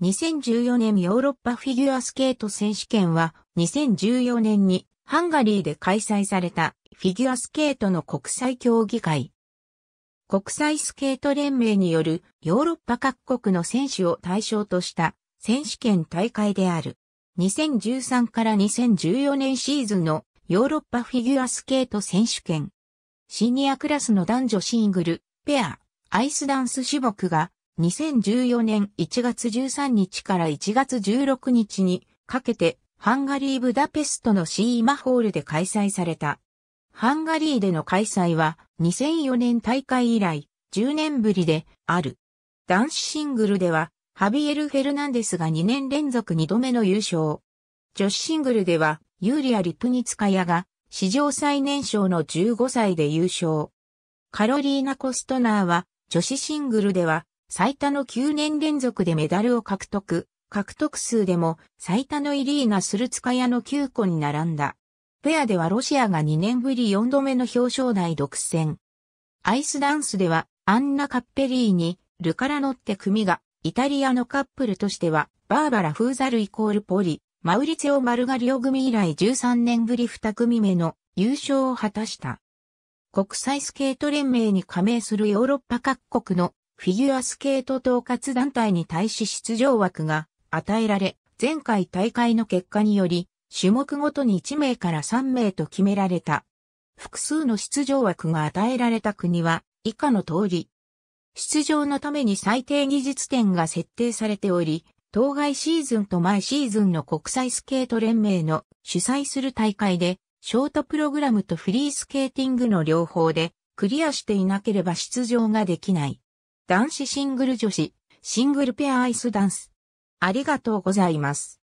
2014年ヨーロッパフィギュアスケート選手権は2014年にハンガリーで開催されたフィギュアスケートの国際競技会。国際スケート連盟によるヨーロッパ各国の選手を対象とした選手権大会である。2013から2014年シーズンのヨーロッパフィギュアスケート選手権。シニアクラスの男女シングル、ペア、アイスダンス種目が2014年1月13日から1月16日にかけてハンガリー・ブダペストのシーマホールで開催された。ハンガリーでの開催は2004年大会以来10年ぶりである。男子シングルではハビエル・フェルナンデスが2年連続2度目の優勝。女子シングルではユーリア・リプニツカヤが史上最年少の15歳で優勝。カロリーナ・コストナーは女子シングルでは最多の9年連続でメダルを獲得、獲得数でも最多のイリーナ・スルツカヤの9個に並んだ。ペアではロシアが2年ぶり4度目の表彰台独占。アイスダンスではアンナ・カッペリーにルカラノって組がイタリアのカップルとしてはバーバラ・フーザルイコールポリ、マウリツェオ・マルガリオ組以来13年ぶり2組目の優勝を果たした。国際スケート連盟に加盟するヨーロッパ各国のフィギュアスケート統括団体に対し出場枠が与えられ、前回大会の結果により、種目ごとに1名から3名と決められた。複数の出場枠が与えられた国は以下の通り。出場のために最低技術点が設定されており、当該シーズンと前シーズンの国際スケート連盟の主催する大会で、ショートプログラムとフリースケーティングの両方でクリアしていなければ出場ができない。男子シングル女子、シングルペアアイスダンス。ありがとうございます。